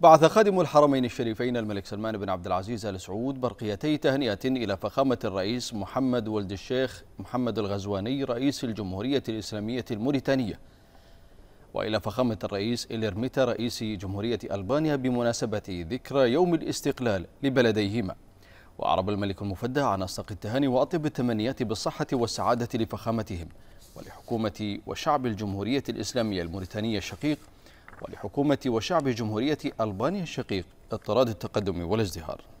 بعث خادم الحرمين الشريفين الملك سلمان بن عبد العزيز ال سعود برقيتي تهنئة إلى فخامة الرئيس محمد ولد الشيخ محمد الغزواني رئيس الجمهورية الإسلامية الموريتانية وإلى فخامة الرئيس إليرميتا رئيس جمهورية ألبانيا بمناسبة ذكرى يوم الاستقلال لبلديهما وأعرب الملك المفدى عن أصدق التهاني وأطيب التمنيات بالصحة والسعادة لفخامتهم ولحكومة وشعب الجمهورية الإسلامية الموريتانية الشقيق ولحكومة وشعب جمهورية ألبانيا الشقيق اضطراد التقدم والازدهار